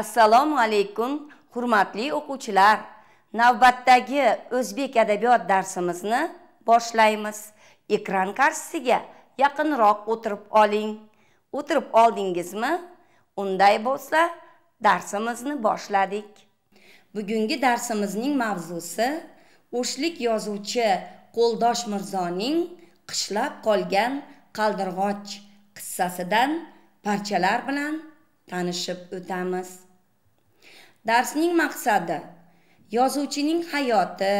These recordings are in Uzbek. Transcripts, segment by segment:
assalomu alaykum hurmatli o'quvchilar navbatdagi o'zbek adabiyot darsimizni boshlaymiz ekran qarshisiga yaqinroq o'tirib oling o'tirib oldingizmi unday bo'lsa darsimizni boshladik bugungi darsimizning mavzusi o'shlik yozuvchi qo'ldosh mirzoning qishlab qolgan qaldirg'och qissasidan parchalar bilan tanishib o'tamiz darsning maqsadi yozuvchining hayoti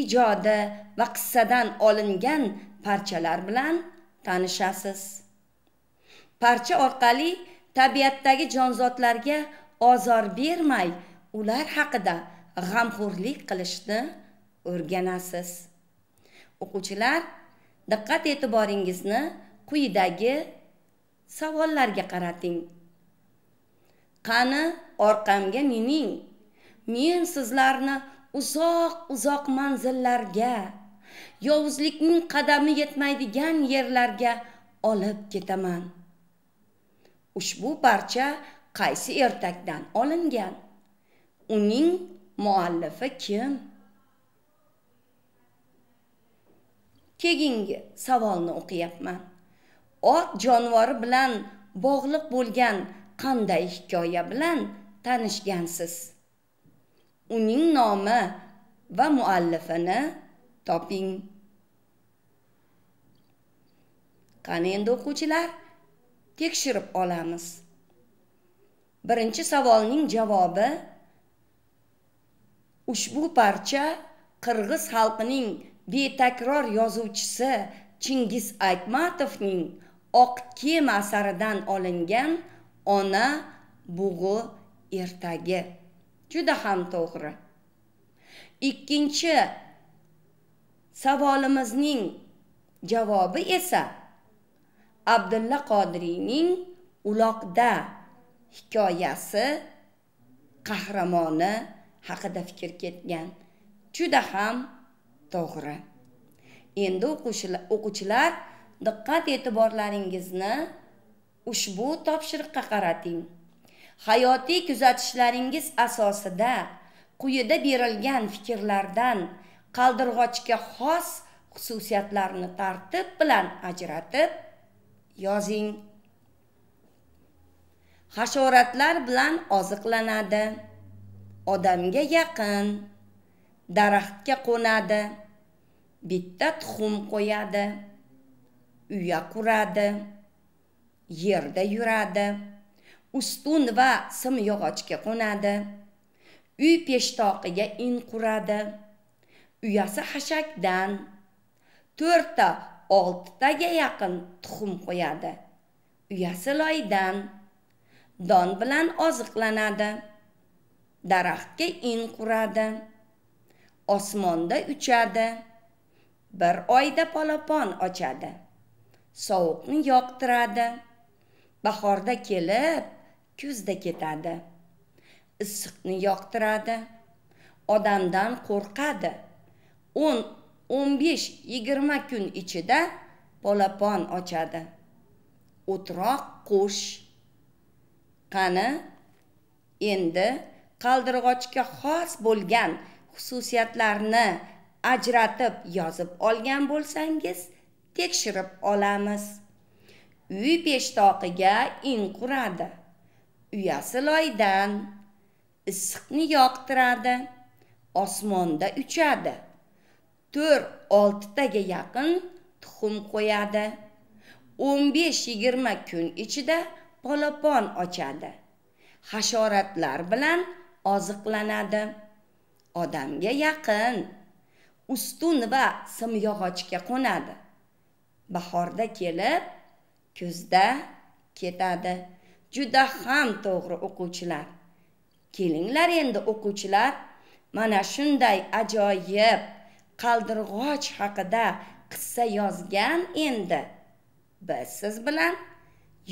ijodi va qissadan olingan parchalar bilan tanishasiz parcha orqali tabiatdagi jonzotlarga ozor bermay ular haqida g'amxo'rlik qilishni o'rganasiz o'quvchilar diqqat e'tiboringizni quyidagi savollarga qarating qani orqamga nining. men sizlarni uzoq uzoq manzillarga yovuzlikning qadami yetmaydigan yerlarga olib ketaman ushbu parcha qaysi ertakdan olingan uning muallifi kim keyingi savolni o'qiyapman ot jonivori bilan bog'liq bo'lgan qanday hikoya bilan tanishgansiz uning nomi va muallifini toping qani endi o'quvchilar tekshirib olamiz birinchi savolning javobi ushbu parcha qirg'iz xalqining betakror yozuvchisi chingiz aytmatovning oq kema asaridan olingan ona bug'i ertagi juda ham to'g'ri ikkinchi savolimizning javobi esa abdulla qodiriyning uloqda hikoyasi qahramoni haqida fikr ketgan juda ham to'g'ri endi o'quvchilar diqqat e'tiborlaringizni ushbu topshiriqqa qarating hayotiy kuzatishlaringiz asosida quyida berilgan fikrlardan qaldirg'ochga xos xususiyatlarni tartib bilan ajratib yozing hasharotlar bilan oziqlanadi odamga yaqin daraxtga qo'nadi bitta tuxum qo'yadi uya quradi yerda yuradi ustun va simyog'ochga qo'nadi uy peshtoqiga in quradi uyasi ta to'rtta oltitaga yaqin tuxum qo'yadi uyasi loydan don bilan oziqlanadi daraxtga in quradi osmonda uchadi bir oyda polapon ochadi sovuqni yoqtiradi bahorda kelib kuzda ketadi issiqni yoqtiradi odamdan qo'rqadi o'n o'n besh yigirma kun ichida polapon ochadi o'troq qush qani endi qaldirg'ochga xos bo'lgan xususiyatlarni ajratib yozib olgan bo'lsangiz tekshirib olamiz uy peshtoqiga in quradi uyasi loydan issiqni yoqtiradi osmonda uchadi to'rt oltitaga yaqin tuxum qo'yadi o'n besh yigirma kun ichida polapon ochadi hasharotlar bilan oziqlanadi odamga yaqin ustun va simyog'ochga qo'nadi bahorda kelib kuzda ketadi juda ham to'g'ri o'quvchilar kelinglar endi o'quvchilar mana shunday ajoyib qaldirg'och haqida qissa yozgan endi biz siz bilan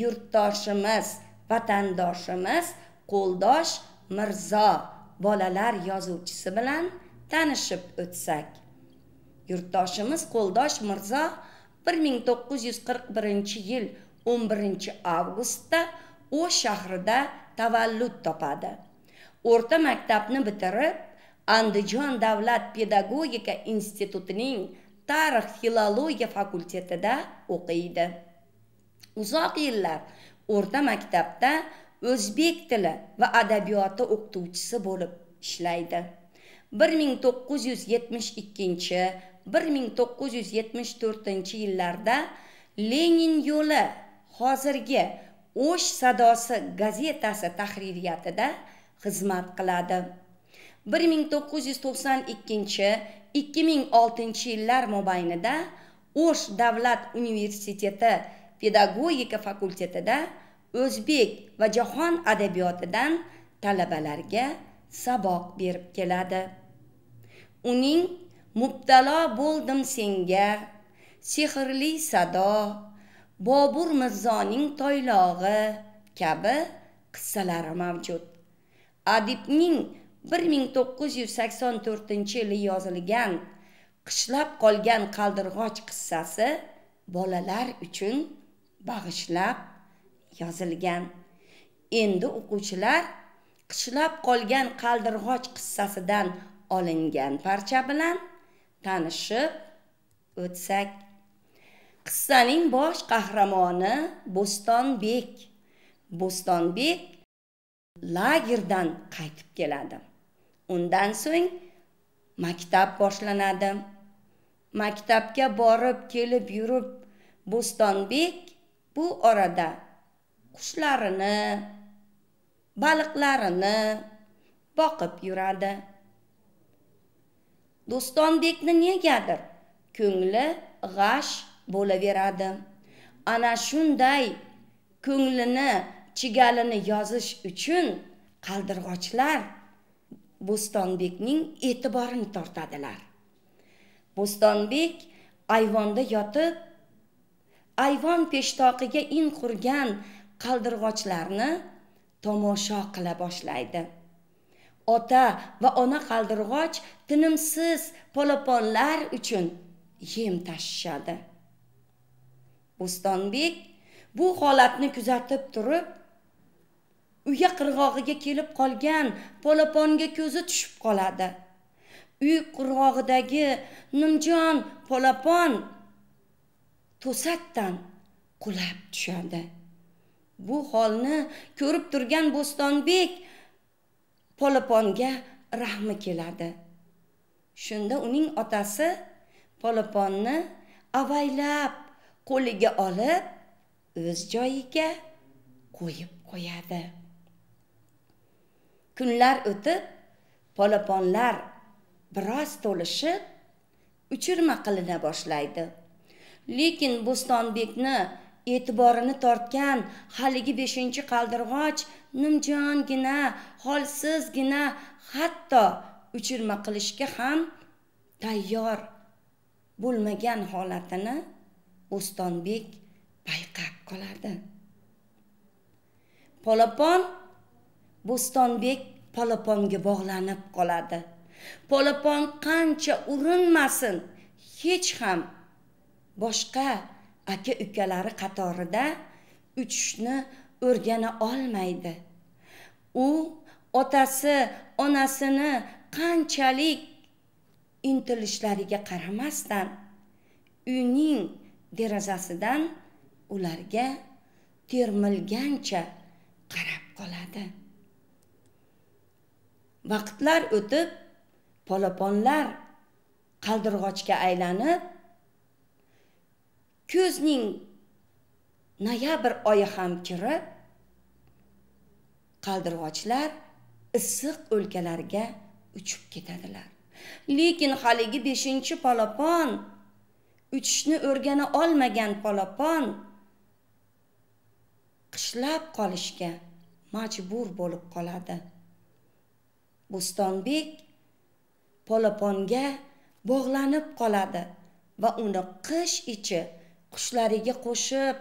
yurtdoshimiz vatandoshimiz qo'ldosh mirzo bolalar yozuvchisi bilan tanishib o'tsak yurtdoshimiz qo'ldosh mirzo 1941 yil 11 avgustda u shahrida tavallud topadi o'rta maktabni bitirib andijon davlat pedagogika institutining tarix filologiya fakultetida o'qiydi uzoq yillar o'rta maktabda o'zbek tili va adabiyoti o'qituvchisi bo'lib ishlaydi 1972 1974 yillarda lenin yo'li hozirgi o'sh sadosi gazetasi tahririyatida xizmat qiladi 1992-2006 yillar mobaynida o'sh davlat universiteti pedagogika fakultetida o'zbek va jahon adabiyotidan talabalarga saboq berib keladi uning mubtalo bo'ldim senga sehrli sado bobur mirzoning toylog'i kabi qissalari mavjud adibning 1984 yili yozilgan qishlab qolgan qaldirg'och qissasi bolalar uchun bag'ishlab yozilgan endi o'quvchilar qishlab qolgan qaldirg'och qissasidan olingan parcha bilan tanishib o'tsak qissaning bosh qahramoni bo'stonbek bo'stonbek lagerdan qaytib keladi undan so'ng maktab boshlanadi maktabga borib kelib yurib bo'stonbek bu orada qushlarini baliqlarini boqib yuradi do'stonbekni negadir ko'ngli g'ash bo'laveradi ana shunday ko'nglini chigalini yozish uchun qaldirg'ochlar bo'stonbekning e'tiborini tortadilar bo'stonbek ayvonda yotib ayvon peshtoqiga in qurgan qaldirg'ochlarni tomosha qila boshlaydi ota va ona qaldirg'och tinimsiz polaponlar uchun yem tashishadi bo'stonbek bu holatni kuzatib turib uya qirg'og'iga kelib qolgan polaponga ko'zi tushib qoladi uy qirg'og'idagi nimjon polapon to'satdan qulab tushadi bu holni ko'rib turgan bo'stonbek polaponga rahmi keladi shunda uning otasi polaponni avaylab qo'liga olib o'z joyiga qo'yib qo'yadi kunlar o'tib polaponlar biroz to'lishib uchirma qilina boshlaydi lekin bo'stonbekni e'tiborini tortgan haligi beshinchi qaldirg'och nimjongina holsizgina hatto uchirma qilishga ham tayyor bo'lmagan holatini bo'stonbek payqab qoladi polopon bo'stonbek polaponga bog'lanib qoladi polapon qancha urinmasin hech ham boshqa aka ukalari qatorida uchishni o'rgana olmaydi u otasi onasini qanchalik intilishlariga qaramasdan uyning derazasidan ularga termilgancha qarab qoladi vaqtlar o'tib polaponlar qaldirg'ochga aylanib ko'zning noyabr oyi ham kirib qaldirg'ochlar issiq o'lkalarga uchib ketadilar lekin haligi beshinchi polopon uchishni o'rgana olmagan polopon qishlab qolishga majbur bo'lib qoladi bo'stonbek polaponga bog'lanib qoladi va uni qish ichi qushlariga qo'shib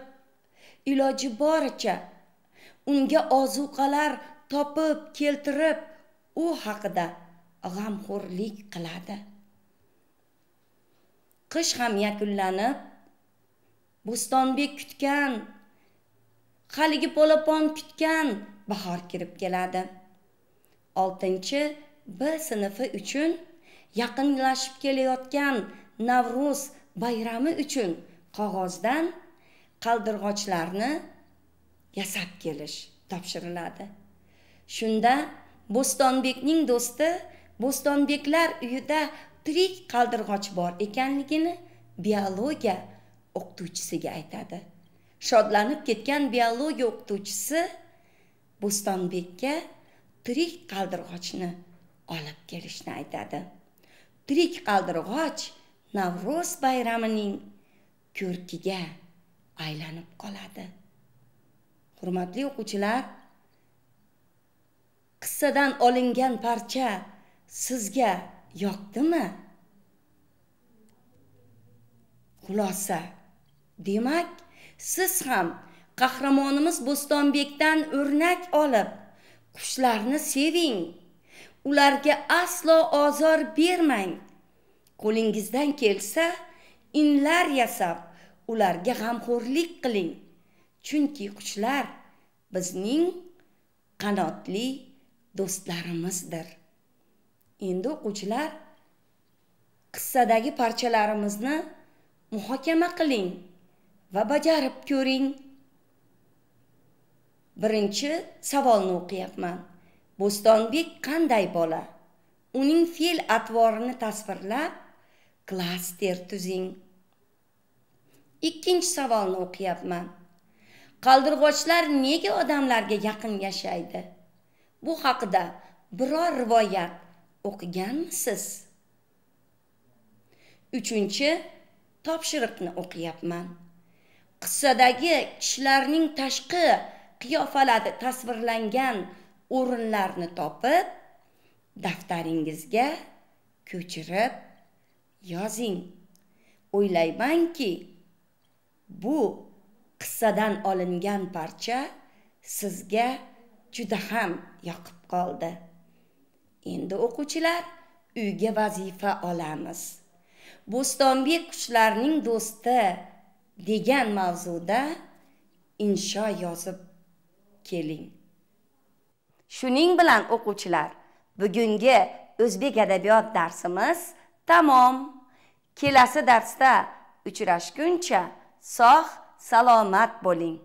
iloji boricha unga ozuqalar topib keltirib u haqida g'amxo'rlik qiladi qish ham yakunlanib bo'stonbek kutgan haligi polapon kutgan bahor kirib keladi oltinchi b sinfi uchun yaqinlashib kelayotgan navro'z bayrami uchun qog'ozdan qaldirg'ochlarni yasab kelish topshiriladi shunda bo'stonbekning do'sti bo'stonbeklar uyida tirik qaldirg'och bor ekanligini biologiya o'qituvchisiga aytadi shodlanib ketgan biologiya o'qituvchisi bo'stonbekka tirik qaldirg'ochni olib kelishni aytadi tirik qaldirg'och navro'z bayramining ko'rkiga aylanib qoladi hurmatli o'quvchilar qissadan olingan parcha sizga yoqdimi xulosa demak siz ham qahramonimiz bo'stonbekdan o'rnak olib qushlarni seving ularga aslo ozor bermang qo'lingizdan kelsa inlar yasab ularga g'amxo'rlik qiling chunki qushlar bizning qanotli do'stlarimizdir endi o'quvchilar qissadagi parchalarimizni muhokama qiling va bajarib ko'ring birinchi savolni o'qiyapman bo'stonbek qanday bola uning fe'l atvorini tasvirlab klaster tuzing ikkinchi savolni o'qiyapman qaldirg'ochlar nega odamlarga yaqin yashaydi bu haqida biror rivoyat o'qiganmisiz uchinchi topshiriqni o'qiyapman qissadagi kishilarning tashqi qiyofalari tasvirlangan o'rinlarni topib daftaringizga ko'chirib yozing o'ylaymanki bu qissadan olingan parcha sizga juda ham yoqib qoldi endi o'quvchilar uyga vazifa olamiz bo'stonbek qushlarning do'sti degan mavzuda insho yozib keling shuning bilan o'quvchilar bugungi o'zbek adabiyot darsimiz tamom kelasi darsda uchrashguncha sog' salomat bo'ling